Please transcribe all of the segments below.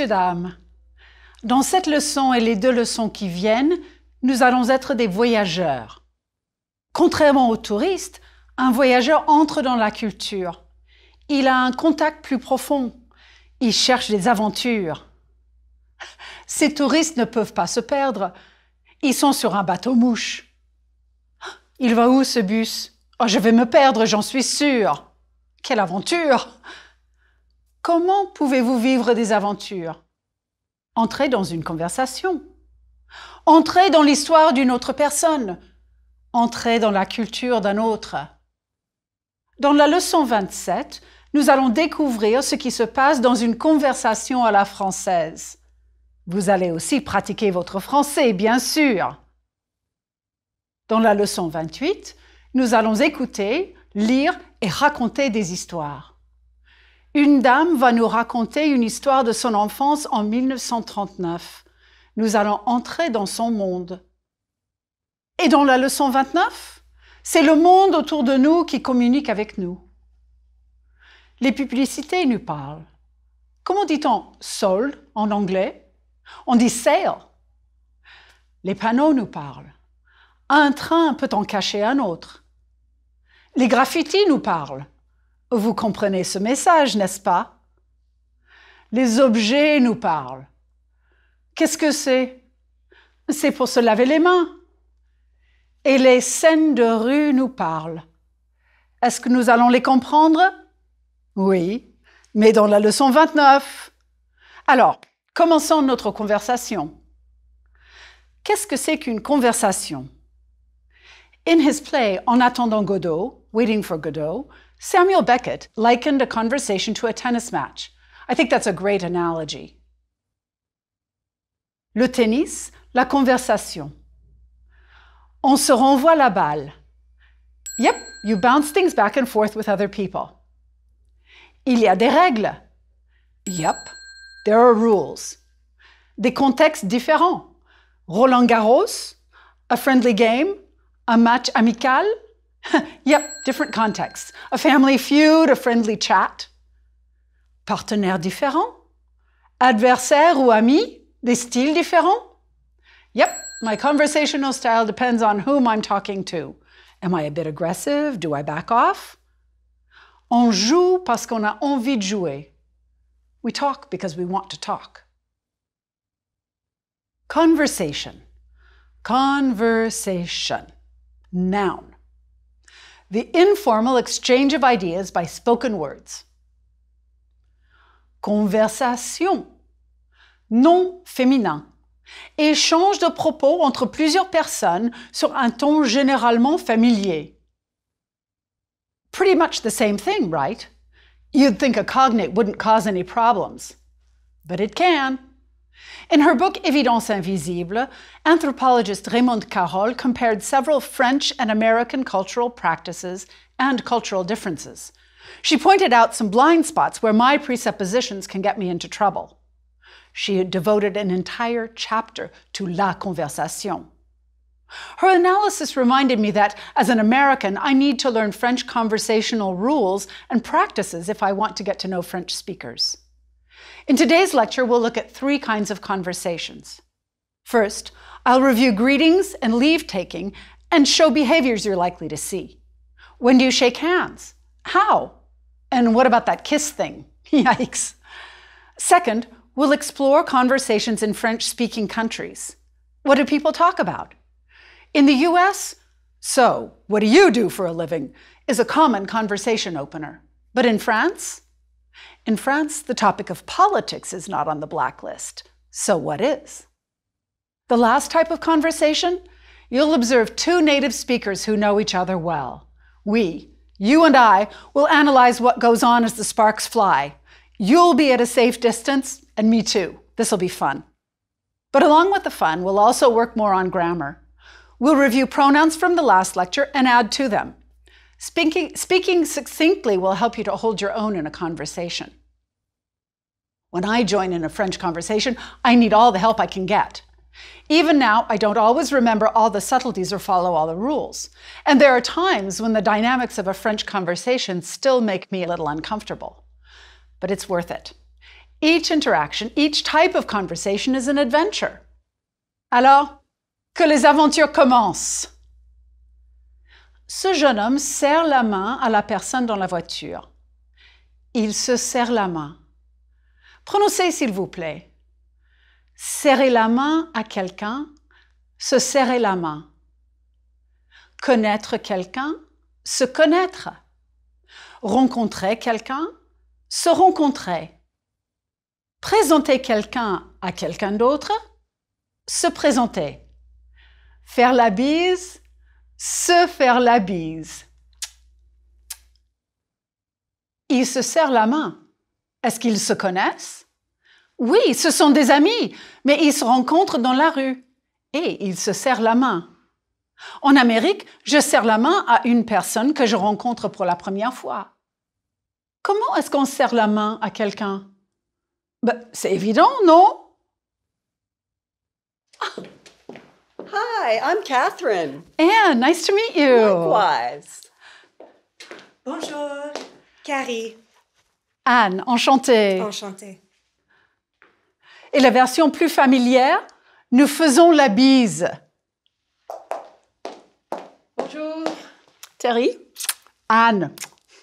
Messieurs, dames, dans cette leçon et les deux leçons qui viennent, nous allons être des voyageurs. Contrairement aux touristes, un voyageur entre dans la culture. Il a un contact plus profond. Il cherche des aventures. Ces touristes ne peuvent pas se perdre. Ils sont sur un bateau mouche. Il va où ce bus oh, Je vais me perdre, j'en suis sûre. Quelle aventure Comment pouvez-vous vivre des aventures Entrez dans une conversation. Entrez dans l'histoire d'une autre personne. Entrez dans la culture d'un autre. Dans la leçon 27, nous allons découvrir ce qui se passe dans une conversation à la française. Vous allez aussi pratiquer votre français, bien sûr. Dans la leçon 28, nous allons écouter, lire et raconter des histoires. Une dame va nous raconter une histoire de son enfance en 1939. Nous allons entrer dans son monde. Et dans la leçon 29, c'est le monde autour de nous qui communique avec nous. Les publicités nous parlent. Comment dit-on sold en anglais On dit sale. Les panneaux nous parlent. Un train peut en cacher un autre. Les graffitis nous parlent. Vous comprenez ce message, n'est-ce pas Les objets nous parlent. Qu'est-ce que c'est C'est pour se laver les mains. Et les scènes de rue nous parlent. Est-ce que nous allons les comprendre Oui, mais dans la leçon 29. Alors, commençons notre conversation. Qu'est-ce que c'est qu'une conversation In his play En attendant Godot, Waiting for Godot, Samuel Beckett likened a conversation to a tennis match. I think that's a great analogy. Le tennis, la conversation. On se renvoie la balle. Yep, you bounce things back and forth with other people. Il y a des règles. Yep, there are rules. Des contextes différents. Roland Garros, a friendly game, a match amical, yep, different contexts. A family feud, a friendly chat. Partenaires différents. Adversaires ou amis, des styles différents. Yep, my conversational style depends on whom I'm talking to. Am I a bit aggressive? Do I back off? On joue parce qu'on a envie de jouer. We talk because we want to talk. Conversation. Conversation. Noun the informal exchange of ideas by spoken words. Conversation, nom féminin, échange de propos entre plusieurs personnes sur un ton généralement familier. Pretty much the same thing, right? You'd think a cognate wouldn't cause any problems, but it can. In her book Evidence Invisible, anthropologist Raymond Carroll compared several French and American cultural practices and cultural differences. She pointed out some blind spots where my presuppositions can get me into trouble. She devoted an entire chapter to La Conversation. Her analysis reminded me that, as an American, I need to learn French conversational rules and practices if I want to get to know French speakers. In today's lecture, we'll look at three kinds of conversations. First, I'll review greetings and leave taking and show behaviors you're likely to see. When do you shake hands? How? And what about that kiss thing? Yikes. Second, we'll explore conversations in French speaking countries. What do people talk about? In the US, so, what do you do for a living? is a common conversation opener. But in France, in France, the topic of politics is not on the blacklist. So what is? The last type of conversation? You'll observe two native speakers who know each other well. We, you and I, will analyze what goes on as the sparks fly. You'll be at a safe distance, and me too. This'll be fun. But along with the fun, we'll also work more on grammar. We'll review pronouns from the last lecture and add to them. Speaking, speaking succinctly will help you to hold your own in a conversation. When I join in a French conversation, I need all the help I can get. Even now, I don't always remember all the subtleties or follow all the rules. And there are times when the dynamics of a French conversation still make me a little uncomfortable. But it's worth it. Each interaction, each type of conversation is an adventure. Alors, que les aventures commencent! Ce jeune homme serre la main à la personne dans la voiture. Il se serre la main. Prononcez s'il vous plaît. Serrer la main à quelqu'un, se serrer la main. Connaître quelqu'un, se connaître. Rencontrer quelqu'un, se rencontrer. Présenter quelqu'un à quelqu'un d'autre, se présenter. Faire la bise, se faire la bise. Ils se serrent la main. Est-ce qu'ils se connaissent Oui, ce sont des amis, mais ils se rencontrent dans la rue et ils se serrent la main. En Amérique, je serre la main à une personne que je rencontre pour la première fois. Comment est-ce qu'on serre la main à quelqu'un ben, C'est évident, non Hi, I'm Catherine. Anne, nice to meet you. Likewise. Bonjour, Carrie. Anne, enchantée. Enchantée. Et la version plus familière, nous faisons la bise. Bonjour. Terry. Anne,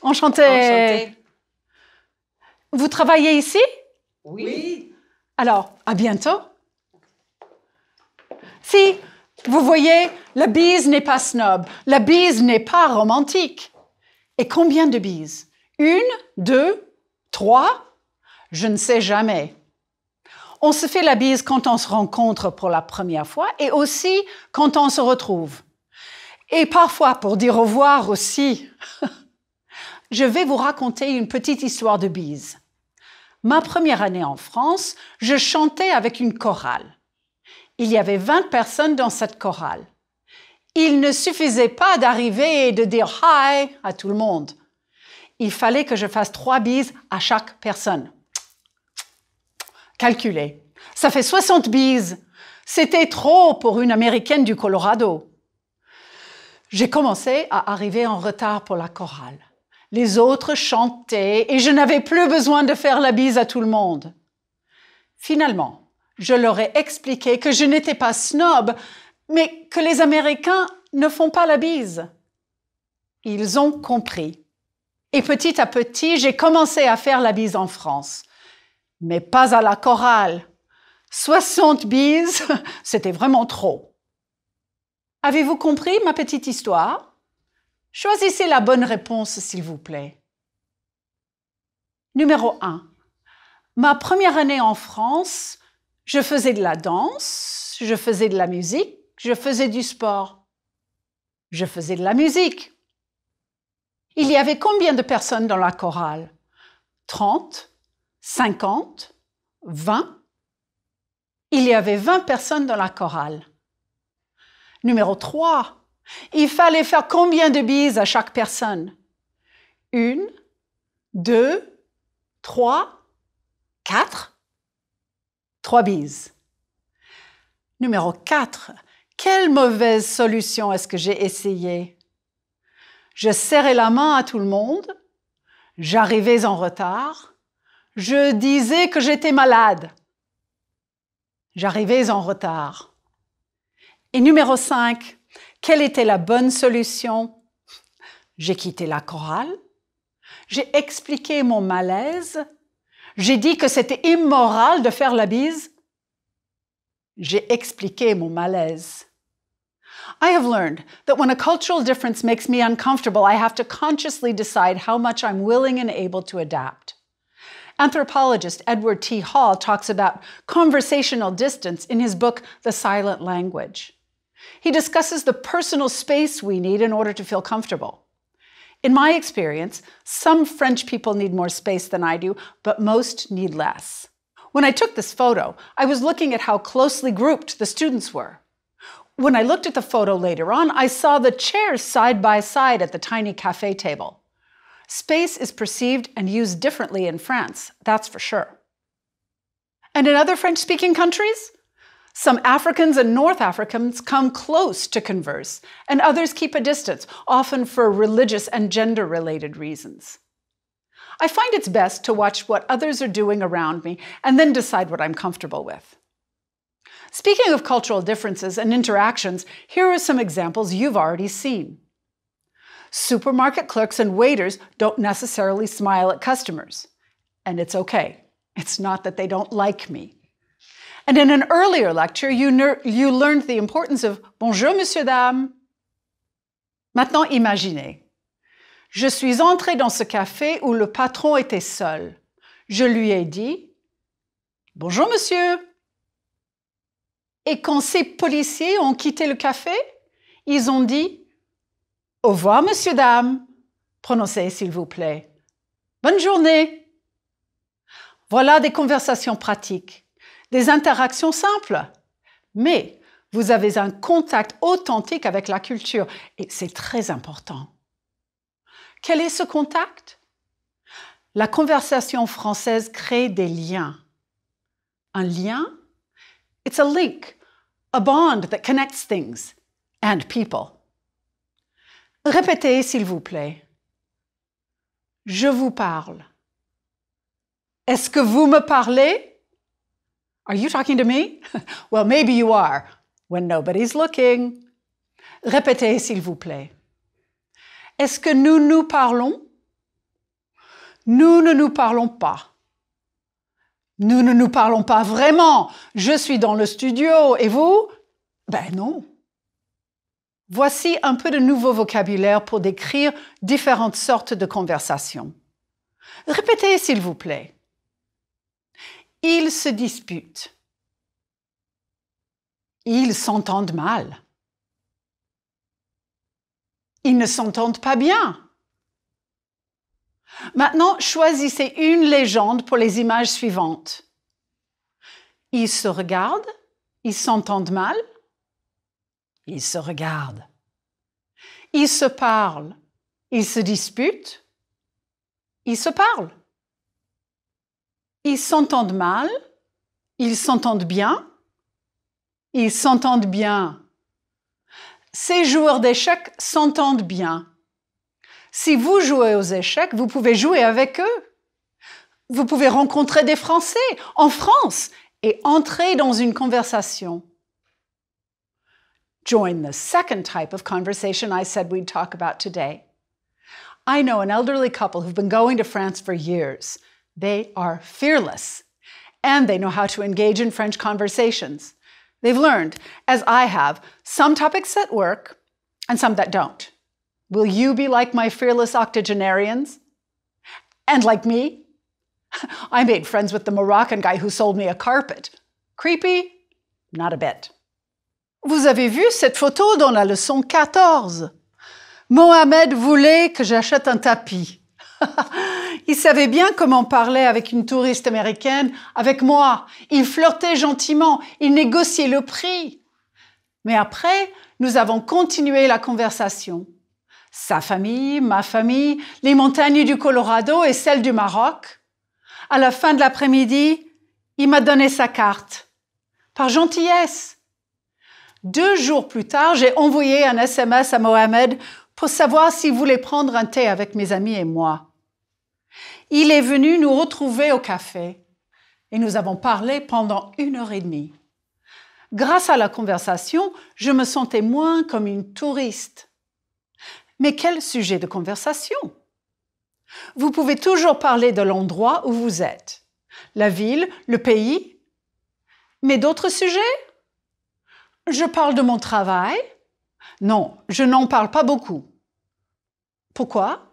enchantée. Enchantée. Vous travaillez ici Oui. Alors, à bientôt. Si vous voyez, la bise n'est pas snob, la bise n'est pas romantique. Et combien de bises Une, deux, trois Je ne sais jamais. On se fait la bise quand on se rencontre pour la première fois et aussi quand on se retrouve. Et parfois pour dire au revoir aussi. je vais vous raconter une petite histoire de bise. Ma première année en France, je chantais avec une chorale. Il y avait 20 personnes dans cette chorale. Il ne suffisait pas d'arriver et de dire hi à tout le monde. Il fallait que je fasse trois bises à chaque personne. Calculez. Ça fait 60 bises. C'était trop pour une Américaine du Colorado. J'ai commencé à arriver en retard pour la chorale. Les autres chantaient et je n'avais plus besoin de faire la bise à tout le monde. Finalement, je leur ai expliqué que je n'étais pas snob, mais que les Américains ne font pas la bise. Ils ont compris. Et petit à petit, j'ai commencé à faire la bise en France. Mais pas à la chorale. 60 bises, c'était vraiment trop. Avez-vous compris ma petite histoire Choisissez la bonne réponse, s'il vous plaît. Numéro 1. Ma première année en France, je faisais de la danse, je faisais de la musique, je faisais du sport. Je faisais de la musique. Il y avait combien de personnes dans la chorale 30, 50, 20 Il y avait 20 personnes dans la chorale. Numéro 3. Il fallait faire combien de bises à chaque personne Une, deux, trois, quatre Trois bises. Numéro 4. Quelle mauvaise solution est-ce que j'ai essayé? Je serrais la main à tout le monde. J'arrivais en retard. Je disais que j'étais malade. J'arrivais en retard. Et numéro 5. Quelle était la bonne solution? J'ai quitté la chorale. J'ai expliqué mon malaise J'ai dit que c'était immoral de faire la bise. J'ai expliqué mon malaise. I have learned that when a cultural difference makes me uncomfortable, I have to consciously decide how much I'm willing and able to adapt. Anthropologist Edward T. Hall talks about conversational distance in his book, The Silent Language. He discusses the personal space we need in order to feel comfortable. In my experience, some French people need more space than I do, but most need less. When I took this photo, I was looking at how closely grouped the students were. When I looked at the photo later on, I saw the chairs side by side at the tiny cafe table. Space is perceived and used differently in France, that's for sure. And in other French speaking countries, some Africans and North Africans come close to converse, and others keep a distance, often for religious and gender related reasons. I find it's best to watch what others are doing around me and then decide what I'm comfortable with. Speaking of cultural differences and interactions, here are some examples you've already seen. Supermarket clerks and waiters don't necessarily smile at customers, and it's okay. It's not that they don't like me. And in an earlier lecture, you, you learned the importance of bonjour, monsieur, dame. Maintenant, imaginez. Je suis entré dans ce café où le patron était seul. Je lui ai dit Bonjour, monsieur. Et quand ces policiers ont quitté le café, ils ont dit Au revoir, monsieur, dame. Prononcez, s'il vous plaît. Bonne journée. Voilà des conversations pratiques des interactions simples. Mais vous avez un contact authentique avec la culture et c'est très important. Quel est ce contact La conversation française crée des liens. Un lien It's a link, a bond that connects things and people. Répétez, s'il vous plaît. Je vous parle. Est-ce que vous me parlez Are you talking to me? well, maybe you are, when nobody's looking. Répétez, s'il vous plaît. Est-ce que nous nous parlons? Nous ne nous parlons pas. Nous ne nous parlons pas vraiment. Je suis dans le studio et vous? Ben non. Voici un peu de nouveau vocabulaire pour décrire différentes sortes de conversations. Répétez, s'il vous plaît. Ils se disputent. Ils s'entendent mal. Ils ne s'entendent pas bien. Maintenant, choisissez une légende pour les images suivantes. Ils se regardent, ils s'entendent mal, ils se regardent. Ils se parlent, ils se disputent, ils se parlent. Ils s'entendent mal, ils s'entendent bien, ils s'entendent bien. Ces joueurs d'échecs s'entendent bien. Si vous jouez aux échecs, vous pouvez jouer avec eux. Vous pouvez rencontrer des Français en France et entrer dans une conversation. Join the second type of conversation I said we'd talk about today. I know an elderly couple who've been going to France for years. They are fearless, and they know how to engage in French conversations. They've learned, as I have, some topics that work and some that don't. Will you be like my fearless octogenarians? And like me? I made friends with the Moroccan guy who sold me a carpet. Creepy? Not a bit. Vous avez vu cette photo dans la leçon 14. Mohamed voulait que j'achète un tapis. Il savait bien comment parler avec une touriste américaine, avec moi. Il flirtait gentiment, il négociait le prix. Mais après, nous avons continué la conversation. Sa famille, ma famille, les montagnes du Colorado et celles du Maroc. À la fin de l'après-midi, il m'a donné sa carte. Par gentillesse. Deux jours plus tard, j'ai envoyé un SMS à Mohamed pour savoir s'il voulait prendre un thé avec mes amis et moi. Il est venu nous retrouver au café et nous avons parlé pendant une heure et demie. Grâce à la conversation, je me sentais moins comme une touriste. Mais quel sujet de conversation Vous pouvez toujours parler de l'endroit où vous êtes, la ville, le pays, mais d'autres sujets Je parle de mon travail Non, je n'en parle pas beaucoup. Pourquoi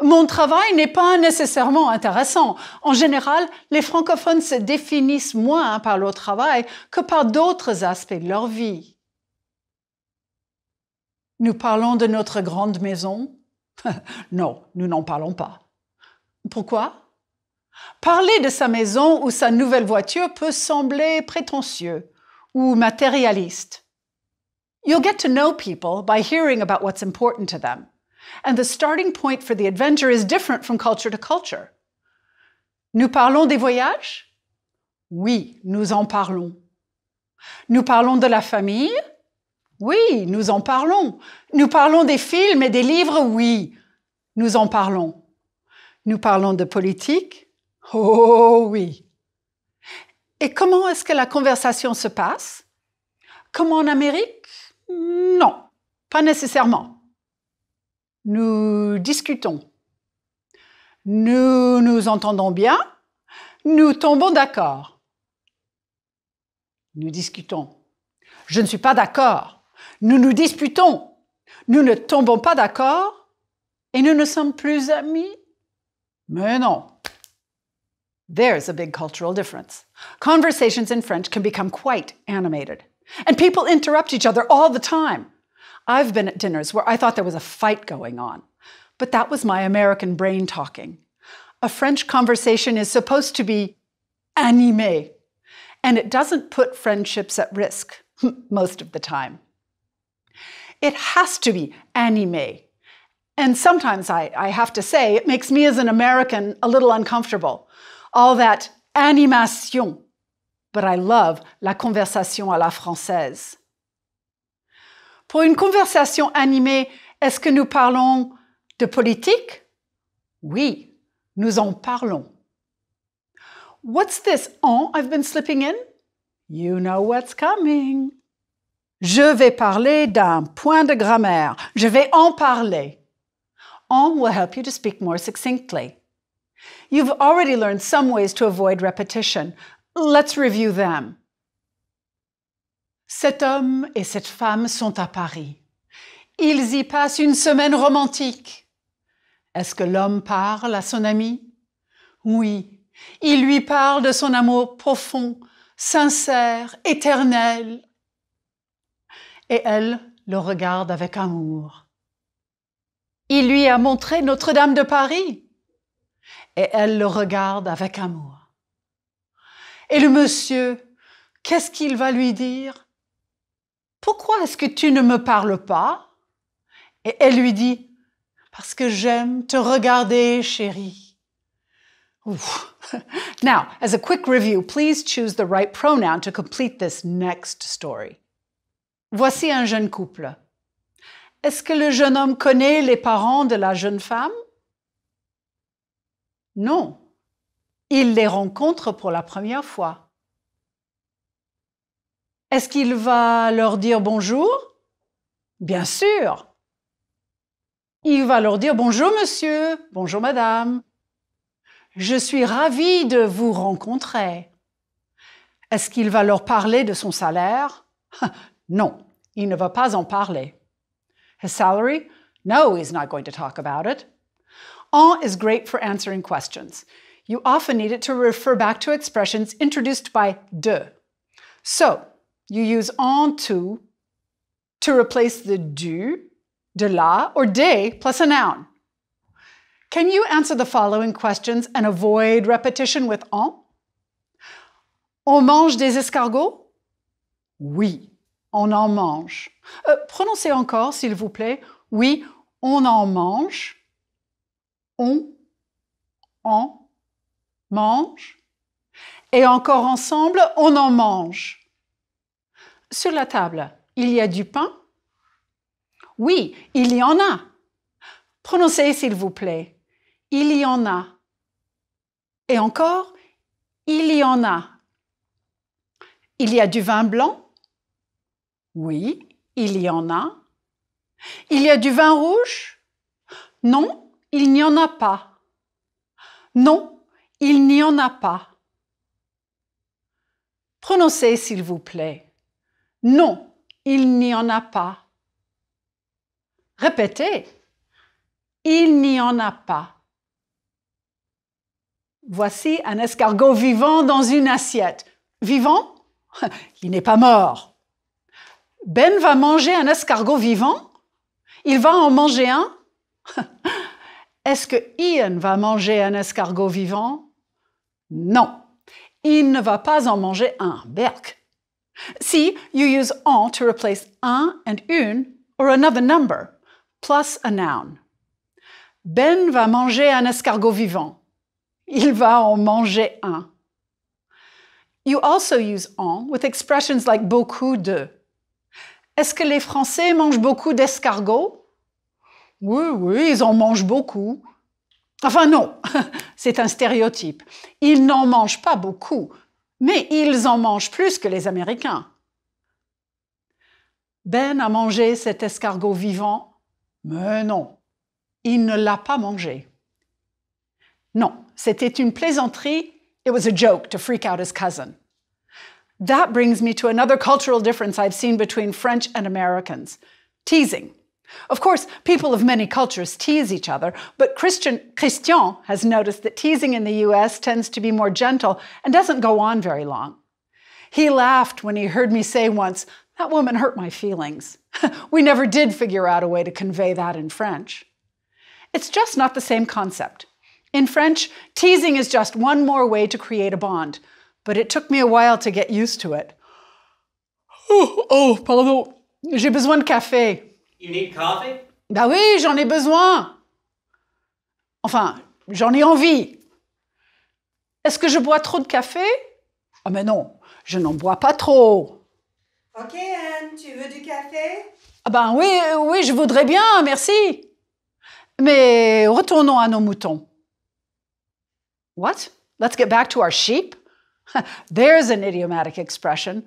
mon travail n'est pas nécessairement intéressant. En général, les francophones se définissent moins par leur travail que par d'autres aspects de leur vie. Nous parlons de notre grande maison Non, nous n'en parlons pas. Pourquoi Parler de sa maison ou sa nouvelle voiture peut sembler prétentieux ou matérialiste. You'll get to know people by hearing about what's important to them and the starting point for the adventure is different from culture to culture. Nous parlons des voyages? Oui, nous en parlons. Nous parlons de la famille? Oui, nous en parlons. Nous parlons des films et des livres? Oui, nous en parlons. Nous parlons de politique? Oh oui. Et comment est-ce que la conversation se passe? Comme en Amérique? Non, pas nécessairement nous discutons, nous nous entendons bien, nous tombons d'accord. Nous discutons. Je ne suis pas d'accord. Nous nous disputons. Nous ne tombons pas d'accord et nous ne sommes plus amis. Mais non. There's a big cultural difference. Conversations in French can become quite animated, and people interrupt each other all the time. I've been at dinners where I thought there was a fight going on, but that was my American brain talking. A French conversation is supposed to be animé, and it doesn't put friendships at risk most of the time. It has to be animé. And sometimes I, I have to say, it makes me as an American a little uncomfortable. All that animation. But I love la conversation à la française. Pour une conversation animée, est-ce que nous parlons de politique? Oui, nous en parlons. What's this on I've been slipping in? You know what's coming. Je vais parler d'un point de grammaire. Je vais en parler. On will help you to speak more succinctly. You've already learned some ways to avoid repetition. Let's review them. Cet homme et cette femme sont à Paris. Ils y passent une semaine romantique. Est-ce que l'homme parle à son ami Oui, il lui parle de son amour profond, sincère, éternel. Et elle le regarde avec amour. Il lui a montré Notre-Dame de Paris. Et elle le regarde avec amour. Et le monsieur, qu'est-ce qu'il va lui dire pourquoi est-ce que tu ne me parles pas Et elle lui dit, parce que j'aime te regarder, chérie. now, as a quick review, please choose the right pronoun to complete this next story. Voici un jeune couple. Est-ce que le jeune homme connaît les parents de la jeune femme Non. Il les rencontre pour la première fois. Est-ce qu'il va leur dire bonjour Bien sûr. Il va leur dire bonjour monsieur, bonjour madame. Je suis ravie de vous rencontrer. Est-ce qu'il va leur parler de son salaire Non, il ne va pas en parler. His salary? No, he's not going to talk about it. En is great for answering questions. You often need it to refer back to expressions introduced by de. So, you use en to to replace the du, de la, or des » plus a noun. Can you answer the following questions and avoid repetition with en? On mange des escargots? Oui, on en mange. Euh, prononcez encore, s'il vous plaît. Oui, on en mange. On en mange. Et encore ensemble, on en mange sur la table, il y a du pain Oui, il y en a. Prononcez, s'il vous plaît. Il y en a. Et encore, il y en a. Il y a du vin blanc Oui, il y en a. Il y a du vin rouge Non, il n'y en a pas. Non, il n'y en a pas. Prononcez, s'il vous plaît. Non, il n'y en a pas. Répétez. Il n'y en a pas. Voici un escargot vivant dans une assiette. Vivant Il n'est pas mort. Ben va manger un escargot vivant Il va en manger un Est-ce que Ian va manger un escargot vivant Non. Il ne va pas en manger un. Berk. Si, you use en to replace un and une or another number, plus a noun. Ben va manger un escargot vivant. Il va en manger un. You also use en with expressions like beaucoup de. Est-ce que les Français mangent beaucoup d'escargots Oui, oui, ils en mangent beaucoup. Enfin non, c'est un stéréotype. Ils n'en mangent pas beaucoup, mais ils en mangent plus que les Américains. Ben a mangé cet escargot vivant, mais non, il ne l'a pas mangé. Non, c'était une plaisanterie. It was a joke to freak out his cousin. That brings me to another cultural difference I've seen between French and Americans teasing. Of course, people of many cultures tease each other, but Christian, Christian has noticed that teasing in the US tends to be more gentle and doesn't go on very long. He laughed when he heard me say once, That woman hurt my feelings. we never did figure out a way to convey that in French. It's just not the same concept. In French, teasing is just one more way to create a bond, but it took me a while to get used to it. Oh, oh pardon, j'ai besoin de café. You need coffee? Bah oui, j'en ai besoin. Enfin, j'en ai envie. Est-ce que je bois trop de café Ah mais non, je n'en bois pas trop. Ok Anne, tu veux du café Ah ben oui, oui, je voudrais bien, merci. Mais retournons à nos moutons. What? Let's get back to our sheep. There's an idiomatic expression.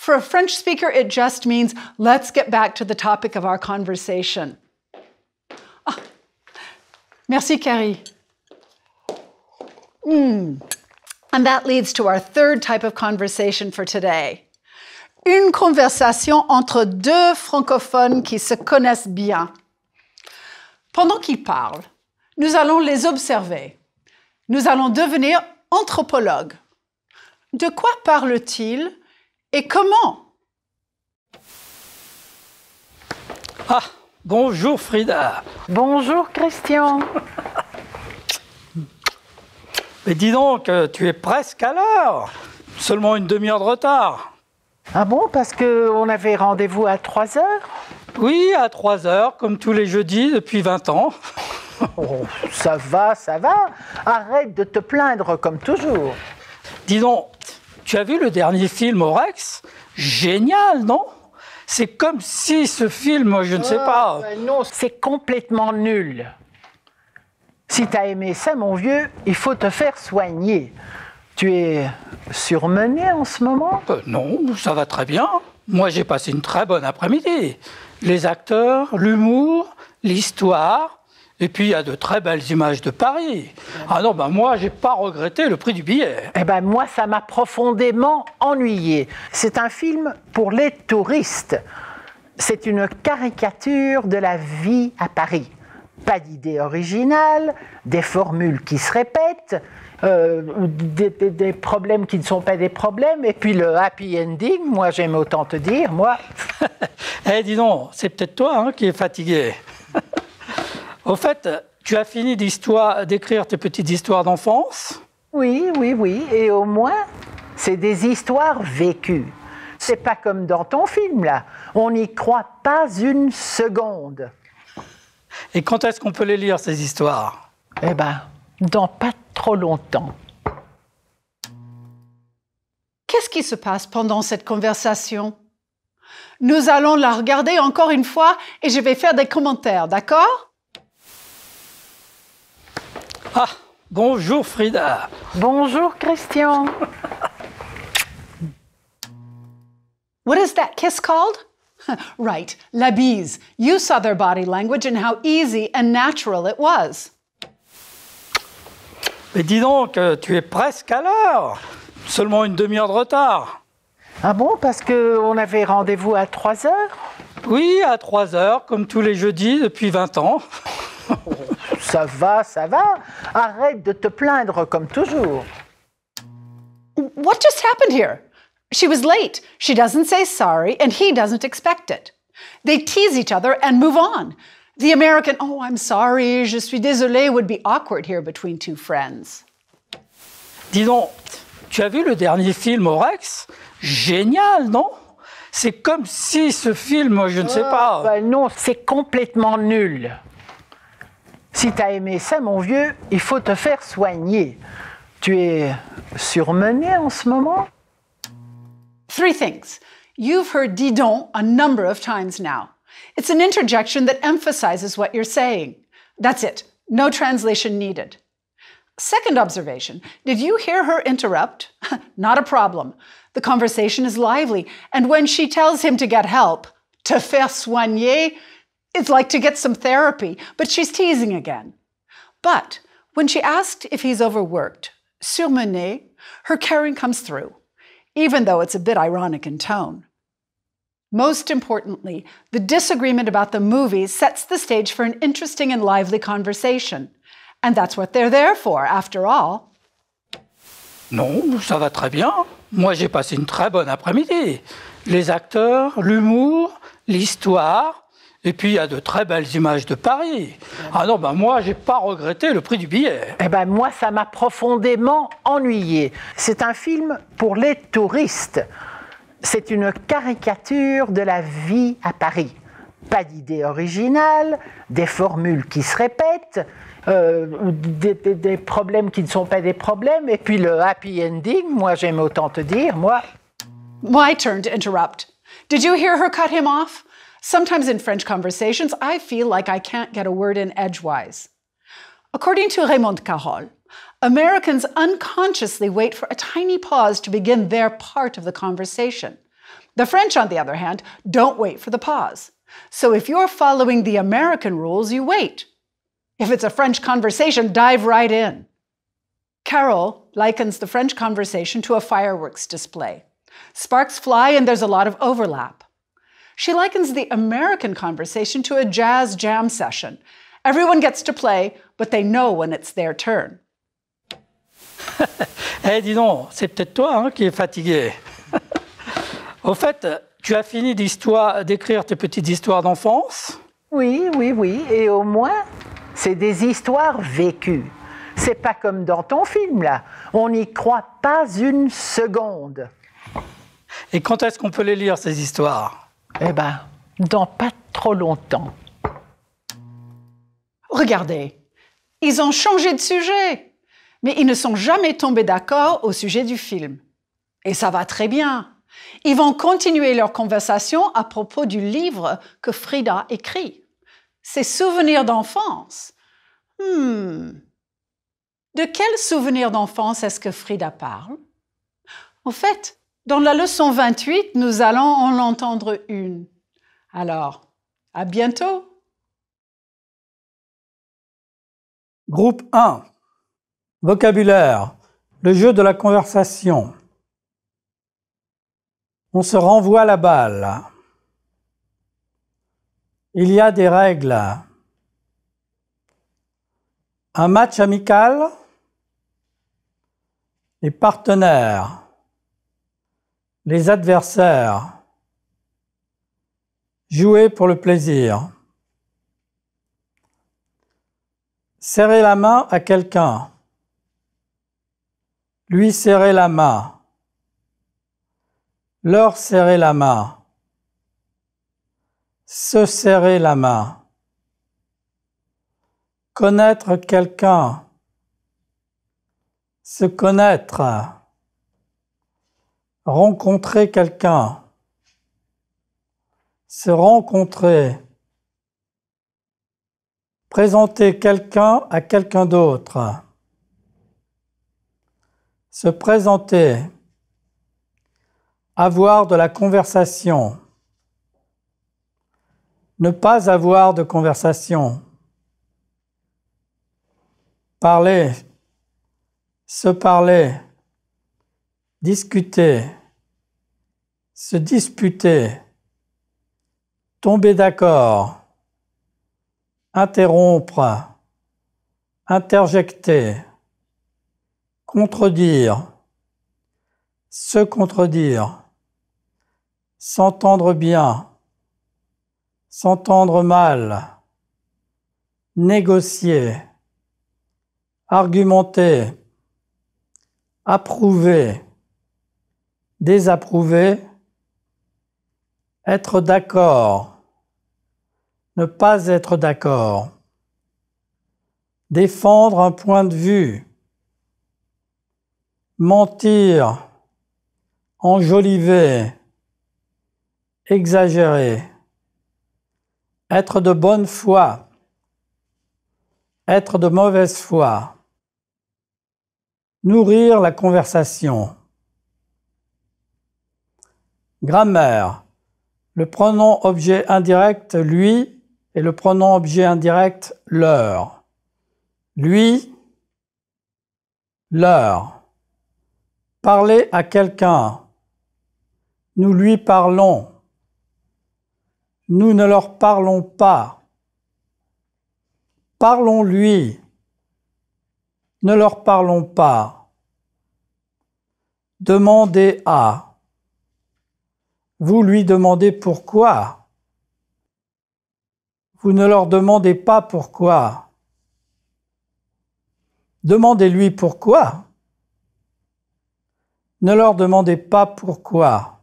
For a French speaker, it just means let's get back to the topic of our conversation. Ah, merci, Carrie. Hmm. And that leads to our third type of conversation for today. Une conversation entre deux francophones qui se connaissent bien. Pendant qu'ils parlent, nous allons les observer. Nous allons devenir anthropologues. De quoi parlent-ils et comment Ah, bonjour Frida. Bonjour Christian. Mais dis donc, euh, tu es presque à l'heure. Seulement une demi-heure de retard. Ah bon, parce qu'on avait rendez-vous à 3 heures Oui, à 3 heures, comme tous les jeudis depuis 20 ans. Oh, ça va, ça va. Arrête de te plaindre comme toujours. Dis donc, tu as vu le dernier film Orex Génial, non C'est comme si ce film, je ne sais ah, pas. Bah non, c'est complètement nul. Si tu as aimé ça, mon vieux, il faut te faire soigner. Tu es surmené en ce moment euh, Non, ça va très bien. Moi, j'ai passé une très bonne après-midi. Les acteurs, l'humour, l'histoire, et puis il y a de très belles images de Paris. Ah non, ben moi, j'ai pas regretté le prix du billet. Eh ben moi, ça m'a profondément ennuyé. C'est un film pour les touristes. C'est une caricature de la vie à Paris. Pas d'idée originale, des formules qui se répètent, euh, des, problèmes qui ne sont pas des problèmes, et puis le happy ending, moi j'aime autant te dire, moi. Eh dis donc, c'est peut-être toi hein, qui es fatigué. Au fait, tu as fini d'écrire tes petites histoires d'enfance Oui, oui, oui. Et au moins, c'est des histoires vécues. C'est pas comme dans ton film, là. On n'y croit pas une seconde. Et quand est-ce qu'on peut les lire, ces histoires Eh ben, dans pas trop longtemps. Qu'est-ce qui se passe pendant cette conversation Nous allons la regarder encore une fois et je vais faire des commentaires, d'accord ah, bonjour Frida. Bonjour Christian. what is that kiss called? right, la bise. You saw their body language and how easy and natural it was. Mais dis donc, euh, tu es presque à l'heure. Seulement une demi-heure de retard. Ah bon, parce qu'on avait rendez-vous à 3 heures Oui, à 3 heures, comme tous les jeudis depuis 20 ans. ça va, ça va. Arrête de te plaindre comme toujours. What just happened here? She was late. She doesn't say sorry, and he doesn't expect it. They tease each other and move on. The American, oh, I'm sorry, je suis désolé, would be awkward here between two friends. Dis donc, tu as vu le dernier film Orex Génial, non C'est comme si ce film, je ne sais ah, pas. Bah non, c'est complètement nul. Si t'as aimé ça, mon vieux, il faut te faire soigner. Tu es surmené en ce moment Three things. You've heard dis donc a number of times now. It's an interjection that emphasizes what you're saying. That's it. No translation needed. Second observation Did you hear her interrupt? Not a problem. The conversation is lively, and when she tells him to get help, te faire soigner, it's like to get some therapy, but she's teasing again. But when she asked if he's overworked, surmené, her caring comes through, even though it's a bit ironic in tone. Most importantly, the disagreement about the movie sets the stage for an interesting and lively conversation. And that's what they're there for, after all. Non, ça va très bien. Moi, j'ai passé une très bonne après-midi. Les acteurs, l'humour, l'histoire, Et puis il y a de très belles images de Paris. Ah non, ben moi, j'ai pas regretté le prix du billet. Eh ben moi, ça m'a profondément ennuyé. C'est un film pour les touristes. C'est une caricature de la vie à Paris. Pas d'idée originale, des formules qui se répètent, euh, des, problèmes qui ne sont pas des problèmes, et puis le happy ending, moi j'aime autant te dire, moi. My turn to interrupt. Did you hear her cut him off? Sometimes in French conversations, I feel like I can't get a word in edgewise. According to Raymond Carroll, Americans unconsciously wait for a tiny pause to begin their part of the conversation. The French, on the other hand, don't wait for the pause. So if you're following the American rules, you wait. If it's a French conversation, dive right in. Carroll likens the French conversation to a fireworks display. Sparks fly and there's a lot of overlap. She likens the American conversation to a jazz jam session. Everyone gets to play, but they know when it's their turn. Eh, dis donc, c'est peut-être toi hein, qui es fatigué. Au fait, tu as fini d'écrire tes petites histoires d'enfance Oui, oui, oui. Et au moins, c'est des histoires vécues. C'est pas comme dans ton film, là. On n'y croit pas une seconde. Et quand est-ce qu'on peut les lire, ces histoires eh ben, dans pas trop longtemps. Regardez, ils ont changé de sujet, mais ils ne sont jamais tombés d'accord au sujet du film. Et ça va très bien. Ils vont continuer leur conversation à propos du livre que Frida écrit. Ses souvenirs d'enfance. Hmm. De quel souvenir d'enfance est-ce que Frida parle En fait, dans la leçon 28, nous allons en entendre une. Alors, à bientôt. Groupe 1. Vocabulaire. Le jeu de la conversation. On se renvoie la balle. Il y a des règles. Un match amical. Les partenaires. Les adversaires. Jouer pour le plaisir. Serrer la main à quelqu'un. Lui serrer la main. Leur serrer la main. Se serrer la main. Connaître quelqu'un. Se connaître rencontrer quelqu'un, se rencontrer, présenter quelqu'un à quelqu'un d'autre, se présenter, avoir de la conversation, ne pas avoir de conversation, parler, se parler, discuter se disputer, tomber d'accord, interrompre, interjecter, contredire, se contredire, s'entendre bien, s'entendre mal, négocier, argumenter, approuver, désapprouver, être d'accord. Ne pas être d'accord. Défendre un point de vue. Mentir. Enjoliver. Exagérer. Être de bonne foi. Être de mauvaise foi. Nourrir la conversation. Grammaire. Le pronom objet indirect lui et le pronom objet indirect leur. Lui, leur. Parler à quelqu'un. Nous lui parlons. Nous ne leur parlons pas. Parlons-lui. Ne leur parlons pas. Demandez à. Vous lui demandez pourquoi. Vous ne leur demandez pas pourquoi. Demandez-lui pourquoi. Ne leur demandez pas pourquoi.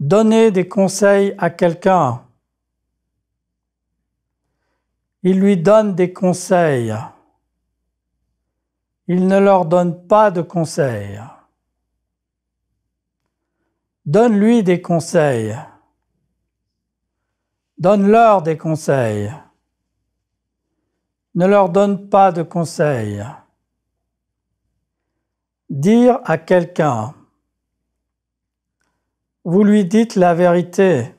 Donnez des conseils à quelqu'un. Il lui donne des conseils. Il ne leur donne pas de conseils. Donne-lui des conseils. Donne-leur des conseils. Ne leur donne pas de conseils. Dire à quelqu'un. Vous lui dites la vérité.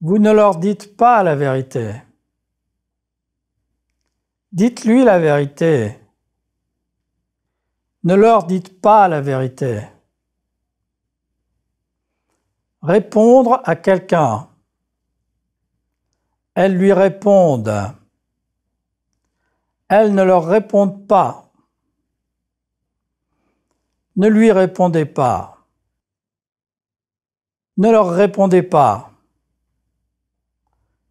Vous ne leur dites pas la vérité. Dites-lui la vérité. Ne leur dites pas la vérité. Répondre à quelqu'un. Elles lui répondent. Elles ne leur répondent pas. Ne lui répondez pas. Ne leur répondez pas.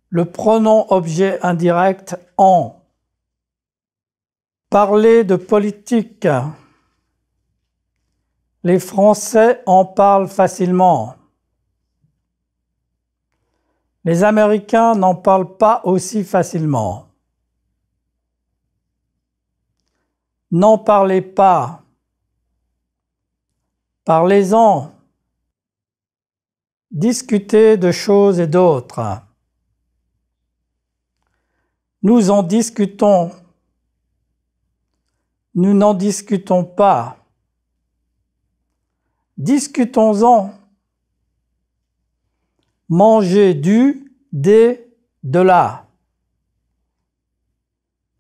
Le pronom objet indirect en. Parler de politique. Les Français en parlent facilement. Les Américains n'en parlent pas aussi facilement. N'en parlez pas. Parlez-en. Discutez de choses et d'autres. Nous en discutons. Nous n'en discutons pas. Discutons-en. Manger du, des, de la.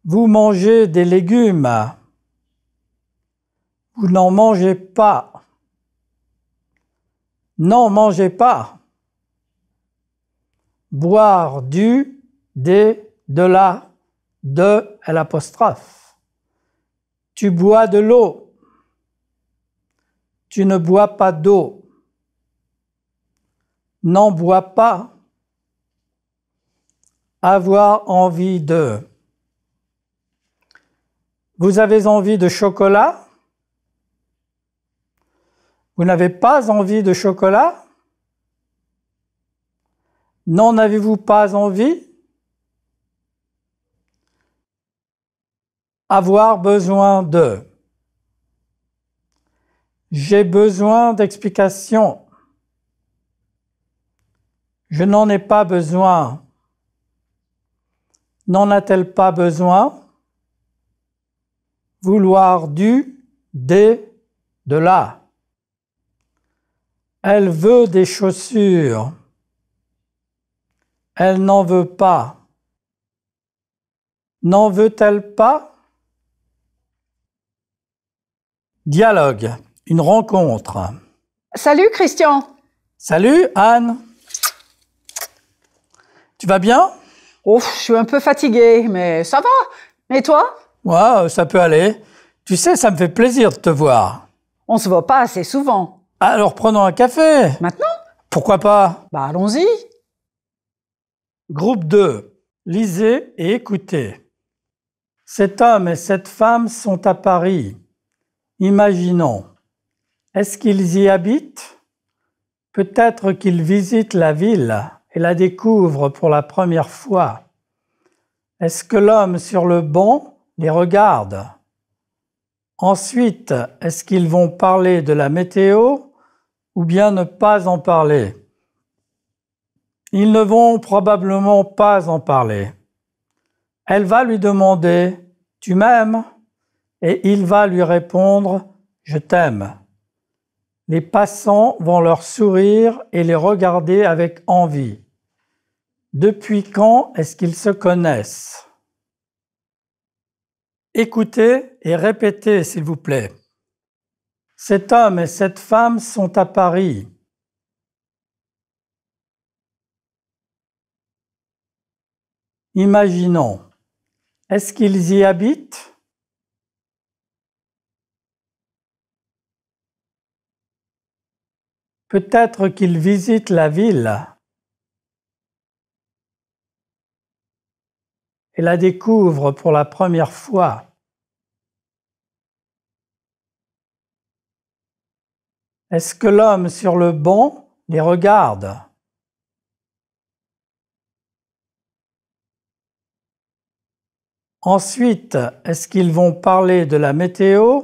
Vous mangez des légumes. Vous n'en mangez pas. N'en mangez pas. Boire du, des, de la, de l'apostrophe. Tu bois de l'eau. Tu ne bois pas d'eau n'en bois pas. Avoir envie de. Vous avez envie de chocolat Vous n'avez pas envie de chocolat N'en avez-vous pas envie Avoir besoin de. J'ai besoin d'explications. Je n'en ai pas besoin. N'en a-t-elle pas besoin Vouloir du, des, de là. Elle veut des chaussures. Elle n'en veut pas. N'en veut-elle pas Dialogue, une rencontre. Salut Christian. Salut Anne. Tu vas bien Oh, je suis un peu fatiguée, mais ça va. Et toi Ouais, ça peut aller. Tu sais, ça me fait plaisir de te voir. On se voit pas assez souvent. Alors prenons un café. Maintenant Pourquoi pas Bah allons-y. Groupe 2. Lisez et écoutez. Cet homme et cette femme sont à Paris. Imaginons. Est-ce qu'ils y habitent Peut-être qu'ils visitent la ville et la découvre pour la première fois. Est-ce que l'homme sur le banc les regarde Ensuite, est-ce qu'ils vont parler de la météo ou bien ne pas en parler Ils ne vont probablement pas en parler. Elle va lui demander ⁇ Tu m'aimes ?⁇ et il va lui répondre ⁇ Je t'aime ⁇ Les passants vont leur sourire et les regarder avec envie. Depuis quand est-ce qu'ils se connaissent Écoutez et répétez, s'il vous plaît. Cet homme et cette femme sont à Paris. Imaginons. Est-ce qu'ils y habitent Peut-être qu'ils visitent la ville. et la découvre pour la première fois. Est-ce que l'homme sur le banc les regarde Ensuite, est-ce qu'ils vont parler de la météo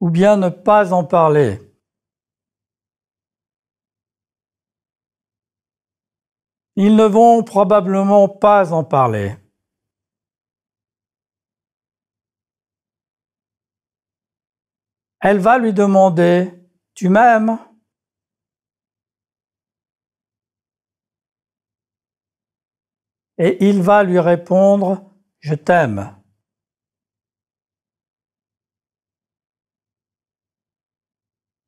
ou bien ne pas en parler Ils ne vont probablement pas en parler. Elle va lui demander ⁇ Tu m'aimes ?⁇ Et il va lui répondre ⁇ Je t'aime ⁇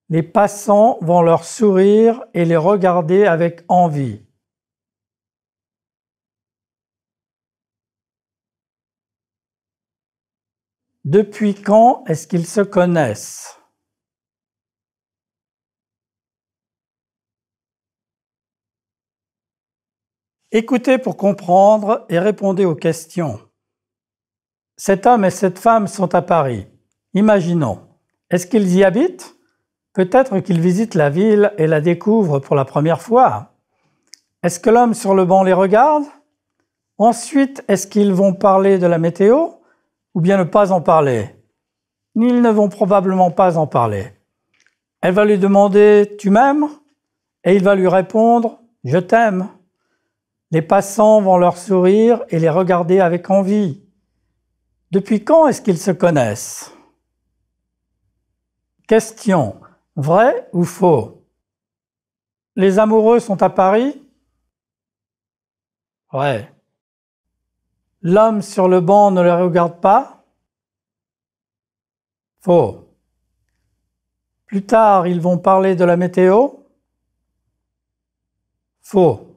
Les passants vont leur sourire et les regarder avec envie. Depuis quand est-ce qu'ils se connaissent Écoutez pour comprendre et répondez aux questions. Cet homme et cette femme sont à Paris. Imaginons. Est-ce qu'ils y habitent Peut-être qu'ils visitent la ville et la découvrent pour la première fois. Est-ce que l'homme sur le banc les regarde Ensuite, est-ce qu'ils vont parler de la météo ou bien ne pas en parler. Ils ne vont probablement pas en parler. Elle va lui demander ⁇ Tu m'aimes ?⁇ et il va lui répondre ⁇ Je t'aime ⁇ Les passants vont leur sourire et les regarder avec envie. Depuis quand est-ce qu'ils se connaissent Question. Vrai ou faux Les amoureux sont à Paris Ouais. L'homme sur le banc ne le regarde pas Faux. Plus tard, ils vont parler de la météo Faux.